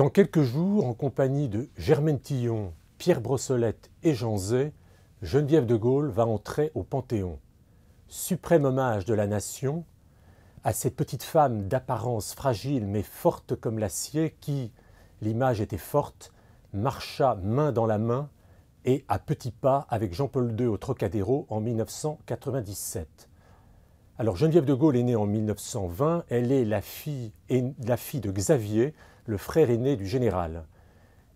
Dans quelques jours, en compagnie de Germaine Tillon, Pierre Brossolette et Jean Zay, Geneviève de Gaulle va entrer au Panthéon. Suprême hommage de la nation à cette petite femme d'apparence fragile mais forte comme l'acier qui, l'image était forte, marcha main dans la main et à petits pas avec Jean-Paul II au Trocadéro en 1997. Geneviève de Gaulle est née en 1920, elle est la fille, la fille de Xavier, le frère aîné du général.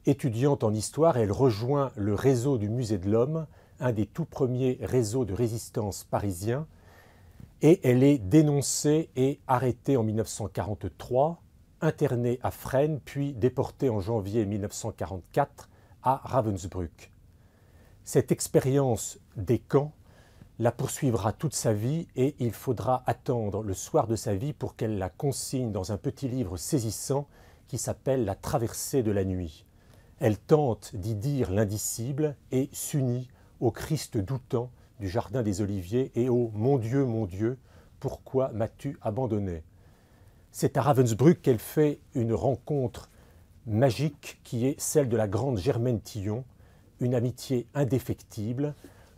Étudiante en histoire, elle rejoint le réseau du Musée de l'Homme, un des tout premiers réseaux de résistance parisiens, et elle est dénoncée et arrêtée en 1943, internée à Fresnes, puis déportée en janvier 1944 à Ravensbrück. Cette expérience des camps la poursuivra toute sa vie et il faudra attendre le soir de sa vie pour qu'elle la consigne dans un petit livre saisissant qui s'appelle La traversée de la nuit. Elle tente d'y dire l'indicible et s'unit au Christ doutant du Jardin des Oliviers et au Mon Dieu, mon Dieu, pourquoi m'as-tu abandonné C'est à Ravensbrück qu'elle fait une rencontre magique qui est celle de la grande Germaine Tillon, une amitié indéfectible,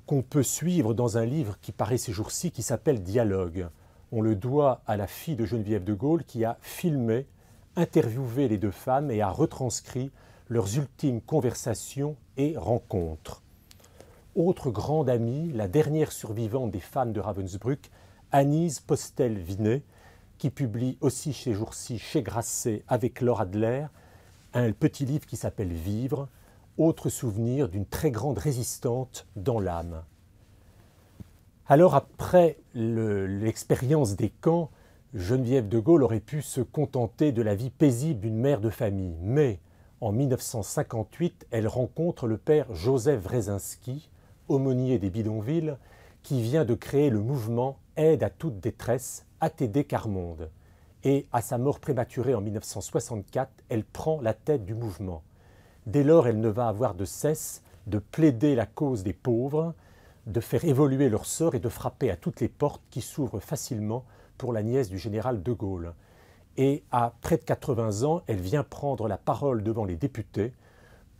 qu'on peut suivre dans un livre qui paraît ces jours-ci, qui s'appelle Dialogue. On le doit à la fille de Geneviève de Gaulle qui a filmé, interviewé les deux femmes et a retranscrit leurs ultimes conversations et rencontres. Autre grande amie, la dernière survivante des femmes de Ravensbrück, Anise Postel-Vinet, qui publie aussi ces jours-ci chez Grasset avec Laure Adler un petit livre qui s'appelle Vivre, autre souvenir d'une très grande résistante dans l'âme. Alors après l'expérience des camps, Geneviève de Gaulle aurait pu se contenter de la vie paisible d'une mère de famille, mais en 1958, elle rencontre le père Joseph Wrezinski, aumônier des bidonvilles, qui vient de créer le mouvement Aide à toute détresse, ATD Carmonde. Et à sa mort prématurée en 1964, elle prend la tête du mouvement. Dès lors, elle ne va avoir de cesse de plaider la cause des pauvres, de faire évoluer leur sort et de frapper à toutes les portes qui s'ouvrent facilement pour la nièce du général de Gaulle. Et à près de 80 ans, elle vient prendre la parole devant les députés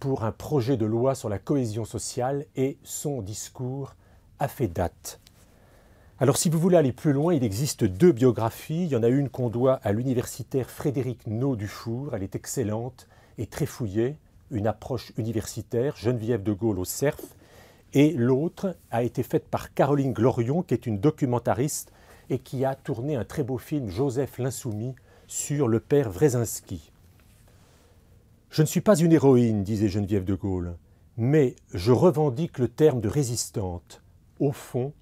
pour un projet de loi sur la cohésion sociale et son discours a fait date. Alors si vous voulez aller plus loin, il existe deux biographies. Il y en a une qu'on doit à l'universitaire Frédéric Naud Dufour. Elle est excellente et très fouillée une approche universitaire, Geneviève de Gaulle au CERF, et l'autre a été faite par Caroline Glorion, qui est une documentariste et qui a tourné un très beau film, Joseph l'Insoumis, sur le père Wrezinski. Je ne suis pas une héroïne, disait Geneviève de Gaulle, mais je revendique le terme de résistante. Au fond,